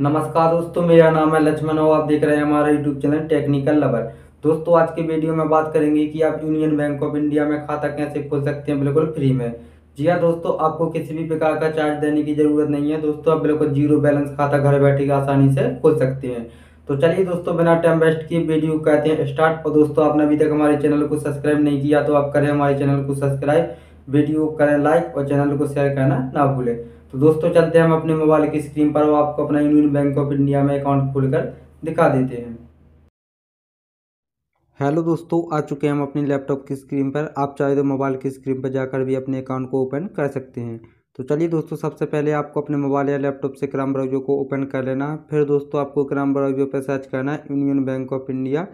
नमस्कार दोस्तों मेरा नाम है लक्ष्मण और आप देख रहे हैं हमारा यूट्यूब चैनल टेक्निकल लवर दोस्तों आज के वीडियो में बात करेंगे कि आप यूनियन बैंक ऑफ इंडिया में खाता कैसे खोल सकते हैं बिल्कुल फ्री में जी हाँ दोस्तों आपको किसी भी प्रकार का चार्ज देने की ज़रूरत नहीं है दोस्तों आप बिल्कुल जीरो बैलेंस खाता घर बैठे आसानी से खोल सकते हैं तो चलिए दोस्तों बिना टाइम वेस्ट किए वीडियो कहते हैं स्टार्ट और दोस्तों आपने अभी तक हमारे चैनल को सब्सक्राइब नहीं किया तो आप करें हमारे चैनल को सब्सक्राइब वीडियो करें लाइक और चैनल को शेयर करना ना भूलें तो दोस्तों चलते हैं हम अपने मोबाइल की स्क्रीन पर वो आपको अपना यूनियन बैंक ऑफ इंडिया में अकाउंट खोलकर दिखा देते हैं हेलो दोस्तों आ चुके हैं हम अपने लैपटॉप की स्क्रीन पर आप चाहे तो मोबाइल की स्क्रीन पर जाकर भी अपने अकाउंट को ओपन कर सकते हैं तो चलिए दोस्तों सबसे पहले आपको अपने मोबाइल या लैपटॉप से क्राम ब्राउजर को ओपन कर लेना फिर दोस्तों आपको क्राम ब्राउजर पर सर्च करना है Union bank of India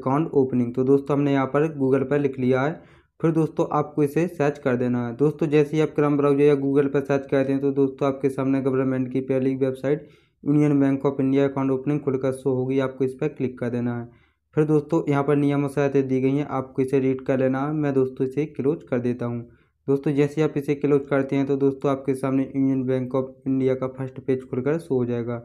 account opening तो दोस्तों हमने यहाँ पर गूगल पर लिख लिया है फिर दोस्तों आपको इसे सर्च कर देना है दोस्तों जैसे ही आप क्रम ब्राउजर या गूगल पर सर्च करते हैं तो दोस्तों आपके सामने गवर्नमेंट की पहली website Union bank of India account opening खुलकर शो होगी आपको इस पर क्लिक कर देना है फिर दोस्तों यहाँ पर नियम सहायतें दी गई हैं आपको इसे रीड कर लेना है मैं दोस्तों इसे क्लोज कर देता हूँ दोस्तों जैसे आप इसे क्लोज करते हैं तो दोस्तों आपके सामने यूनियन बैंक ऑफ इंडिया का फर्स्ट पेज खुलकर शो हो जाएगा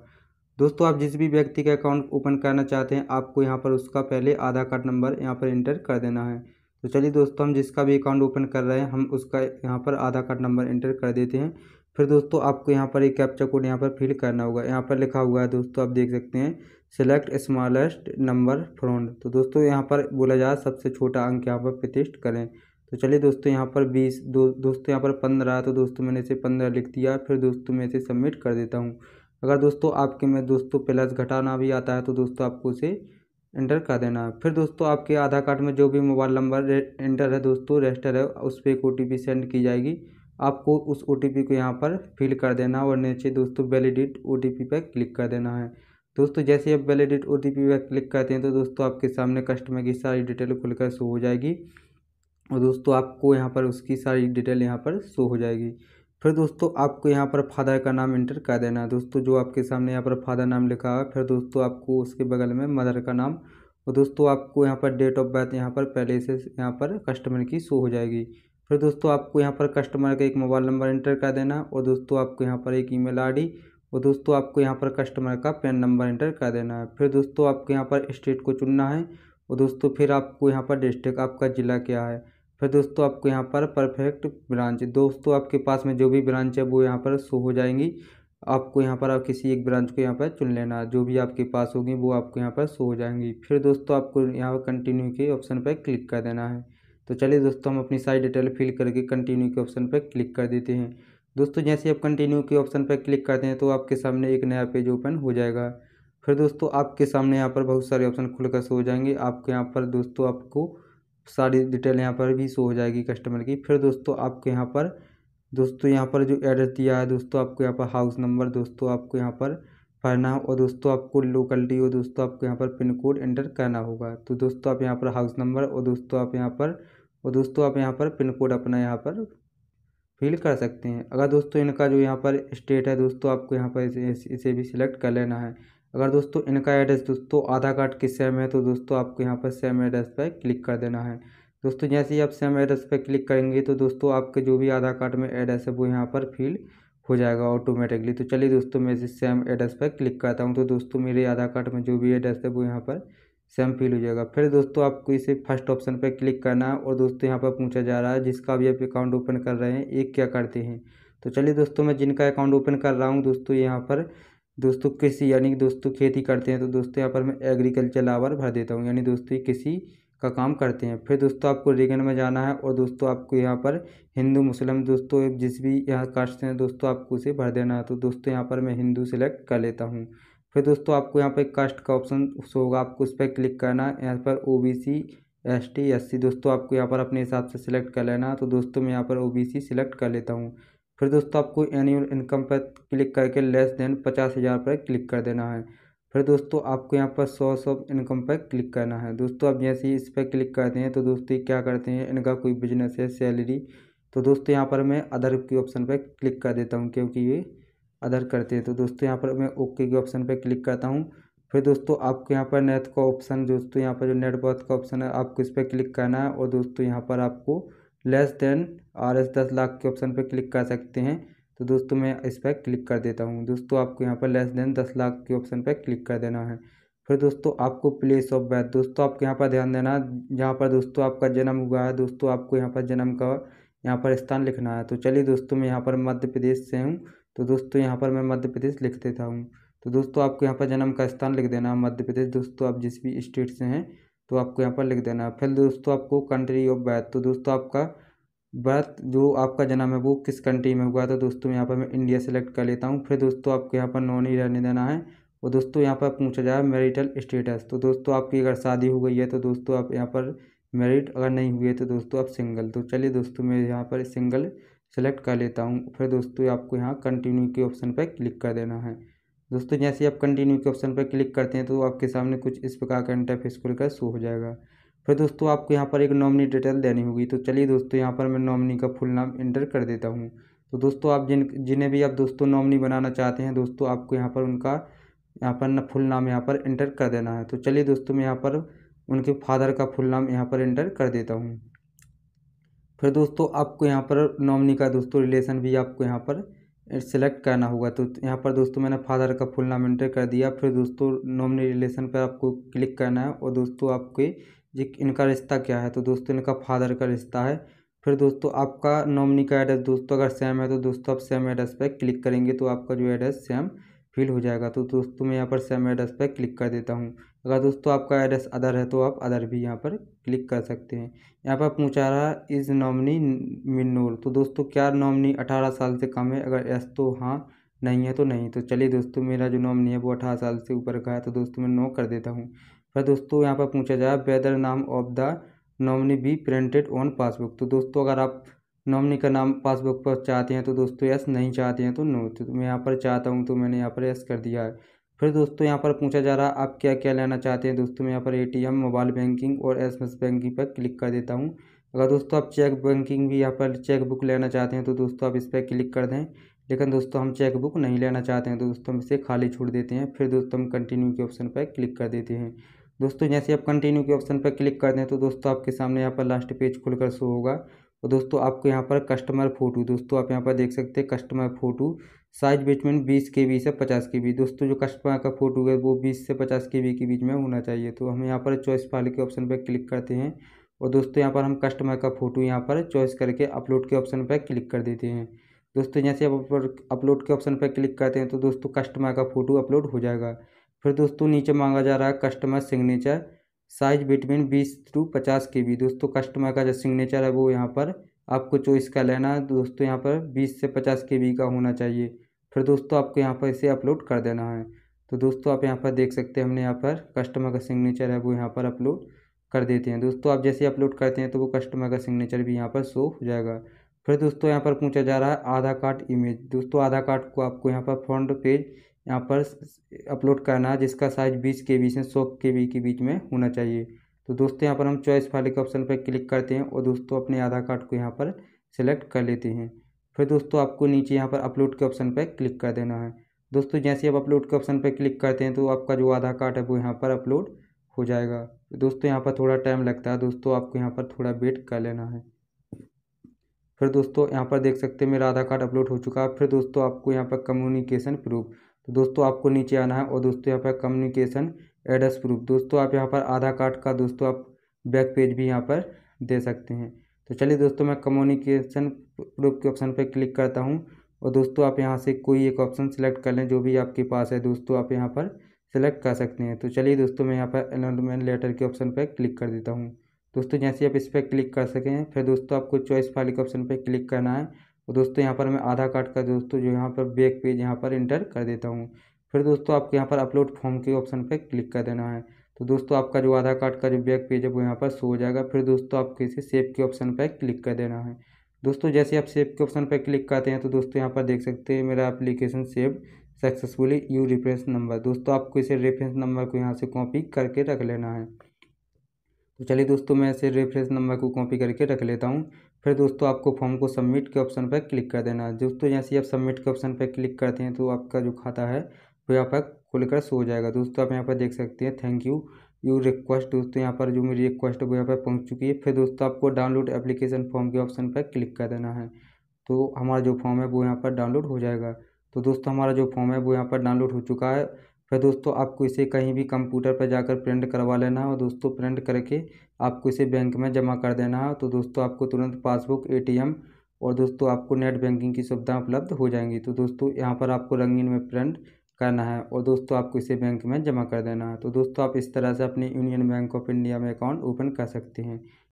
दोस्तों आप जिस भी व्यक्ति का अकाउंट ओपन करना चाहते हैं आपको यहाँ पर उसका पहले आधार कार्ड नंबर यहाँ पर इंटर कर देना है तो चलिए दोस्तों हम जिसका भी अकाउंट ओपन कर रहे हैं हम उसका यहाँ पर आधार कार्ड नंबर एंटर कर देते हैं फिर दोस्तों आपको यहाँ पर एक कैप्चा कोड यहाँ पर फिल करना होगा यहाँ पर लिखा हुआ है दोस्तों आप देख सकते हैं सिलेक्ट स्मॉलेस्ट नंबर फ्रॉन्ट तो दोस्तों यहाँ पर बोला जा सबसे छोटा अंक यहाँ पर प्रतिष्ठ करें तो चलिए दोस्तों यहाँ पर बीस दो दोस्तों यहाँ पर पंद्रह तो दोस्तों मैंने इसे पंद्रह लिख दिया फिर दोस्तों मैं इसे सबमिट कर देता हूँ अगर दोस्तों आपके में दोस्तों प्लस घटाना भी आता है तो दोस्तों आपको उसे इंटर कर देना है फिर दोस्तों आपके आधार कार्ड में जो भी मोबाइल नंबर एंटर है दोस्तों रजिस्टर है उस पर एक ओ सेंड की जाएगी आपको उस ओ को यहाँ पर फिल कर देना है और नीचे दोस्तों वैलिडिट ओ टी पर क्लिक कर देना है दोस्तों जैसे ही आप वैलिडिट ओ पर क्लिक करते हैं तो दोस्तों आपके सामने कस्टमर की सारी डिटेल खुलकर शो हो जाएगी और दोस्तों आपको यहाँ पर उसकी सारी डिटेल यहाँ पर शो हो जाएगी फिर दोस्तों आपको यहाँ पर फादर का नाम इंटर कर देना है दोस्तों जो आपके सामने यहाँ पर फादर नाम लिखा है फिर दोस्तों आपको उसके बगल में मदर का नाम और दोस्तों आपको यहाँ पर डेट ऑफ बर्थ यहाँ पर पहले से यहाँ पर कस्टमर की शो हो जाएगी फिर दोस्तों आपको यहाँ पर कस्टमर का एक मोबाइल नंबर इंटर कर देना है और दोस्तों आपको यहाँ पर एक आई डी और दोस्तों आपको यहाँ पर कस्टमर का पेन नंबर इंटर कर देना है फिर दोस्तों आपको यहाँ पर स्टेट को चुनना है और दोस्तों फिर आपको यहाँ पर डिस्ट्रिक्ट आपका ज़िला क्या है फिर दोस्तों आपको यहाँ पर परफेक्ट ब्रांच दोस्तों आपके पास में जो भी ब्रांच है वो यहाँ पर शो हो जाएंगी आपको यहाँ पर आप किसी एक ब्रांच को यहाँ पर चुन लेना जो भी आपके पास होगी वो आपको यहाँ पर शो हो जाएंगी फिर दोस्तों आपको यहाँ पर कंटिन्यू के ऑप्शन पर क्लिक कर देना है तो चलिए दोस्तों हम अपनी सारी डिटेल फिल करके कंटिन्यू के ऑप्शन पर क्लिक कर देते हैं दोस्तों जैसे आप कंटिन्यू के ऑप्शन पर क्लिक करते हैं तो आपके सामने एक नया पेज ओपन हो जाएगा फिर दोस्तों आपके सामने यहाँ पर बहुत सारे ऑप्शन खुलकर शो हो जाएंगे आपके यहाँ पर दोस्तों आपको सारी डिटेल यहाँ पर भी शो हो जाएगी कस्टमर की फिर दोस्तों आपको यहाँ पर दोस्तों यहाँ पर जो एड्रेस दिया है दोस्तों आपको यहाँ पर हाउस नंबर दोस्तों आपको यहाँ पर भरना और दोस्तों आपको लोकलिटी और दोस्तों आपको यहाँ पर पिन कोड एंटर करना होगा तो दोस्तों आप यहाँ पर हाउस नंबर और दोस्तों आप यहाँ पर और दोस्तों आप यहाँ पर पिन कोड अपना यहाँ पर फिल कर सकते हैं अगर दोस्तों इनका जो यहाँ पर स्टेट है दोस्तों आपको यहाँ पर इसे, इसे भी सिलेक्ट कर लेना है अगर दोस्तों इनका एड्रेस दोस्तों आधार कार्ड के सेम है तो दोस्तों आपको यहाँ पर सेम एड्रेस पर क्लिक कर देना है दोस्तों जैसे ही आप सेम एड्रेस पर क्लिक करेंगे तो दोस्तों आपके जो भी आधार कार्ड में एड्रेस है वो यहाँ पर फिल हो जाएगा ऑटोमेटिकली तो चलिए दोस्तों मैं इसे सेम एड्रेस पर क्लिक करता हूँ तो दोस्तों मेरे आधार कार्ड में जो भी एड्रेस है वो यहाँ पर सेम फिल हो जाएगा फिर दोस्तों आपको इसे फर्स्ट ऑप्शन पर क्लिक करना है और दोस्तों यहाँ पर पूछा जा रहा है जिसका भी आप अकाउंट ओपन कर रहे हैं ये क्या करते हैं तो चलिए दोस्तों मैं जिनका अकाउंट ओपन कर रहा हूँ दोस्तों यहाँ पर दोस्तों कृषि यानी कि दोस्तों खेती करते हैं तो दोस्तों यहाँ पर मैं एग्रीकल्चर लावर भर देता हूँ यानी दोस्तों कृषि का काम करते हैं फिर दोस्तों आपको रिगन में जाना है और दोस्तों आपको यहाँ पर हिंदू मुस्लिम दोस्तों जिस भी यहाँ कास्ट हैं दोस्तों आपको उसे भर देना है तो दोस्तों यहाँ पर मैं हिंदू सेलेक्ट कर लेता हूँ फिर दोस्तों आपको यहाँ पर कास्ट का ऑप्शन होगा आपको उस पर क्लिक करना है यहाँ पर O B C S T S C दोस्तों आपको यहाँ पर अपने हिसाब से सिलेक्ट कर लेना तो दोस्तों मैं यहाँ पर ओ बी सी सिलेक्ट कर लेता हूँ फिर दोस्तों आपको एनुअल इनकम पर क्लिक करके लेस देन पचास हज़ार पर क्लिक कर देना है फिर दोस्तों आपको यहाँ पर सोर्स ऑफ इनकम पर क्लिक करना है दोस्तों आप जैसे ही इस पर क्लिक करते हैं तो दोस्तों क्या करते हैं इनका कोई बिजनेस है सैलरी तो दोस्तों यहाँ पर मैं अदर के ऑप्शन पर क्लिक कर देता हूँ क्योंकि ये अदर करते हैं तो दोस्तों यहाँ पर मैं ओके के ऑप्शन पर क्लिक करता हूँ फिर दोस्तों आपको यहाँ पर नेट का ऑप्शन दोस्तों यहाँ पर जो नेटवर्थ का ऑप्शन है आपको इस पर क्लिक करना है और दोस्तों यहाँ पर आपको लेस देन आर एस दस लाख के ऑप्शन पर क्लिक कर सकते हैं तो दोस्तों मैं इस पर क्लिक कर देता हूँ दोस्तों आपको यहाँ पर लेस देन दस लाख के ऑप्शन पर क्लिक कर देना है फिर दोस्तों आपको प्लेस ऑफ बर्थ दोस्तों आपको यहाँ पर ध्यान देना जहाँ पर दोस्तों आपका जन्म हुआ है दोस्तों आपको यहाँ पर जन्म का यहाँ पर स्थान लिखना है तो चलिए दोस्तों मैं यहाँ पर मध्य प्रदेश से हूँ तो दोस्तों यहाँ पर मैं मध्य प्रदेश लिख देता हूँ तो दोस्तों आपको यहाँ पर जन्म का स्थान लिख देना मध्य प्रदेश दोस्तों आप जिस भी स्टेट से हैं तो आपको यहाँ पर लिख देना है फिर दोस्तों आपको कंट्री ऑफ बर्थ तो दोस्तों आपका बर्थ जो आपका जन्म है वो किस कंट्री में हुआ था तो दोस्तों यहाँ पर मैं इंडिया सेलेक्ट कर लेता हूँ फिर दोस्तों आपको यहाँ पर नॉन ही रहने देना है और दोस्तों यहाँ पर पूछा जाए मैरिटल स्टेटस तो दोस्तों आपकी अगर शादी हो गई है तो दोस्तों आप यहाँ पर मैरिड अगर नहीं हुए तो दोस्तों आप सिंगल तो चलिए दोस्तों मैं यहाँ पर सिंगल सेलेक्ट कर लेता हूँ फिर दोस्तों आपको यहाँ कंटिन्यू के ऑप्शन पर क्लिक कर देना है दोस्तों जैसे आप कंटिन्यू के ऑप्शन पर क्लिक करते हैं तो आपके सामने कुछ इस प्रकार का इंटरफेस खुलकर शो हो जाएगा फिर दोस्तों आपको यहाँ पर एक नॉमिनी डिटेल देनी होगी तो चलिए दोस्तों यहाँ पर मैं नॉमिनी का फुल नाम इंटर कर देता हूँ तो दोस्तों आप जिन जिन्हें भी आप दोस्तों नॉमिनी बनाना चाहते हैं दोस्तों आपको यहाँ पर उनका यहाँ पर ना फुल नाम यहाँ पर इंटर कर देना है तो चलिए दोस्तों मैं यहाँ पर उनके फादर का फुल नाम यहाँ पर इंटर कर देता हूँ फिर दोस्तों आपको यहाँ पर नॉमिनी का दोस्तों रिलेशन भी आपको यहाँ पर सेलेक्ट करना होगा तो यहाँ पर दोस्तों मैंने फादर का फुल नाम एंटर कर दिया फिर दोस्तों नॉमिनी रिलेशन पर आपको क्लिक करना है और दोस्तों आपके जी इनका रिश्ता क्या है तो दोस्तों इनका फादर का रिश्ता है फिर दोस्तों आपका नॉमिनी का एड्रेस दोस्तों अगर सेम है तो दोस्तों आप सेम एड्रेस पर क्लिक करेंगे तो आपका जो एड्रेस सेम फिल हो जाएगा तो दोस्तों मैं यहाँ पर सेम एड्रेस पर क्लिक कर देता हूँ अगर दोस्तों आपका एड्रेस अदर है तो आप अदर भी यहाँ पर क्लिक कर सकते हैं यहाँ पर पूछा रहा इज़ नॉमनी मिनोल तो दोस्तों क्या नॉमनी अठारह साल से कम है अगर एस तो हाँ नहीं है तो नहीं तो चलिए दोस्तों मेरा जो नॉमनी है वो अठारह साल से ऊपर का है तो दोस्तों मैं नो कर देता हूँ फिर दोस्तों यहाँ पर पूछा जाए whether name of the nominee be printed on passbook तो दोस्तों अगर आप नॉमनी का नाम पासबुक पर चाहते हैं तो दोस्तों यस नहीं चाहते हैं तो नो तो मैं यहाँ पर चाहता हूँ तो मैंने यहाँ पर यस कर दिया है फिर दोस्तों यहाँ पर पूछा जा रहा है आप क्या क्या लेना चाहते हैं दोस्तों मैं यहाँ पर ए मोबाइल बैंकिंग और एस बैंकिंग पर क्लिक कर देता हूँ अगर दोस्तों आप चेक बैंकिंग भी यहाँ पर चेक बुक लेना चाहते हैं तो दोस्तों आप इस पर क्लिक कर दें लेकिन दोस्तों हम चेक बुक नहीं लेना चाहते हैं तो दोस्तों हम इसे खाली छोड़ देते हैं फिर दोस्तों हम कंटिन्यू के ऑप्शन पर क्लिक कर देते हैं दोस्तों जैसे आप कंटिन्यू के ऑप्शन पर क्लिक कर दें तो दोस्तों आपके सामने यहाँ पर लास्ट पेज खुलकर शो होगा और दोस्तों आपको यहाँ पर कस्टमर फोटो दोस्तों आप यहाँ पर देख सकते हैं कस्टमर फोटो साइज में बीस के बी से पचास के बी दोस्तों जो कस्टमर का फोटो है वो बीस से पचास के बी के बीच में होना चाहिए तो हम यहाँ पर चॉइस फाइल के ऑप्शन पर क्लिक करते हैं और दोस्तों यहाँ पर हम कस्टमर का फोटो यहाँ पर चॉइस करके अपलोड के ऑप्शन पर क्लिक कर देते हैं दोस्तों यहाँ से आप अपलोड के ऑप्शन पर क्लिक करते हैं तो दोस्तों कस्टमर का फोटो अपलोड हो जाएगा फिर दोस्तों नीचे मांगा जा रहा है कस्टमर सिग्नेचर साइज बिटवीन बीस टू पचास के बी दोस्तों कस्टमर का जो सिग्नेचर है वो यहाँ पर आपको चॉइस का लेना है दोस्तों यहाँ पर बीस से पचास के बी का होना चाहिए फिर दोस्तों आपको यहाँ पर इसे अपलोड कर देना है तो दोस्तों आप यहाँ पर देख सकते हैं हमने यहाँ पर कस्टमर का सिग्नेचर है वो यहाँ पर अपलोड कर देते हैं दोस्तों आप जैसे अपलोड करते हैं तो वो कस्टमर का सिग्नेचर भी यहाँ पर शो हो जाएगा फिर दोस्तों यहाँ पर पूछा जा रहा है आधार कार्ड इमेज दोस्तों आधार कार्ड को आपको यहाँ पर फ्रंट पेज यहाँ पर अपलोड करना जिसका साइज बीस के बी से सौ के बी के बीच में होना चाहिए तो दोस्तों यहाँ पर हम चॉइस फाइल के ऑप्शन पर क्लिक करते हैं और दोस्तों अपने आधार कार्ड को यहाँ पर सेलेक्ट कर लेते हैं फिर दोस्तों आपको नीचे यहाँ पर अपलोड के ऑप्शन पर क्लिक कर देना है दोस्तों जैसे आप अपलोड के ऑप्शन पर क्लिक करते हैं तो आपका जो आधार कार्ड है वो यहाँ पर अपलोड हो जाएगा तो दोस्तों यहाँ पर थोड़ा टाइम लगता है दोस्तों आपको यहाँ पर थोड़ा वेट कर लेना है फिर दोस्तों यहाँ पर देख सकते हैं मेरा आधार कार्ड अपलोड हो चुका है फिर दोस्तों आपको यहाँ पर कम्युनिकेशन प्रूफ तो दोस्तों आपको नीचे आना है और दोस्तों यहाँ पर कम्युनिकेशन एड्रेस प्रूफ दोस्तों आप यहाँ पर आधार कार्ड का दोस्तों आप बैक पेज भी यहाँ पर दे सकते हैं तो चलिए दोस्तों मैं कम्युनिकेशन प्रूफ के ऑप्शन पर क्लिक करता हूँ और दोस्तों आप यहाँ से कोई एक ऑप्शन सेलेक्ट कर लें जो भी आपके पास है दोस्तों आप यहाँ पर सेलेक्ट कर सकते हैं तो चलिए दोस्तों मैं यहाँ पर अनाउंटमेंट लेटर के ऑप्शन पर क्लिक कर देता हूँ दोस्तों जैसे आप इस पर क्लिक कर सकें फिर दोस्तों आपको चॉइस फाइल के ऑप्शन पर क्लिक करना है और दोस्तों यहाँ पर मैं आधार कार्ड का दोस्तों जो यहाँ पर बैक पेज यहाँ पर इंटर कर देता हूँ फिर दोस्तों आपको यहाँ पर अपलोड फॉर्म के ऑप्शन पर क्लिक कर देना है तो दोस्तों आपका जो आधार कार्ड का जो बैक पेज है वो यहाँ पर शो हो जाएगा फिर दोस्तों आपको इसे सेव के ऑप्शन पर क्लिक कर देना है दोस्तों जैसे आप सेव के ऑप्शन पर क्लिक करते हैं तो दोस्तों यहाँ पर देख सकते हैं मेरा application save successfully you reference number दोस्तों आपको इसे रेफरेंस नंबर को यहाँ से कॉपी करके रख लेना है तो चलिए दोस्तों मैं इसे रेफरेंस नंबर को कॉपी करके रख लेता हूँ फिर दोस्तों आपको फॉर्म को सबमिट के ऑप्शन पर क्लिक कर देना है दोस्तों जैसे आप सबमिट के ऑप्शन पर क्लिक करते हैं तो आपका जो खाता है वो यहाँ पर खुलकर सो हो जाएगा दोस्तों आप यहाँ पर देख सकते हैं थैंक यू यू रिक्वेस्ट दोस्तों यहाँ पर जो मेरी रिक्वेस्ट है वो यहाँ पर पहुँच चुकी है फिर दोस्तों आपको डाउनलोड एप्लीकेशन फॉर्म के ऑप्शन पर क्लिक कर देना है तो हमारा जो फॉर्म है वो यहाँ पर डाउनलोड हो जाएगा तो दोस्तों हमारा जो फॉर्म है वो यहाँ पर डाउनलोड हो चुका है फिर तो दोस्तों आपको इसे कहीं भी कंप्यूटर पर जाकर प्रिंट करवा लेना है और दोस्तों प्रिंट करके आपको इसे बैंक में जमा कर देना है तो दोस्तों आपको तुरंत पासबुक ए और दोस्तों आपको नेट बैंकिंग की सुविधा उपलब्ध हो जाएंगी तो दोस्तों यहाँ पर आपको रंगीन में प्रिंट करना है और दोस्तों आपको इसे बैंक में जमा कर देना है तो दोस्तों आप इस तरह से अपने यूनियन बैंक ऑफ इंडिया में अकाउंट ओपन कर सकते हैं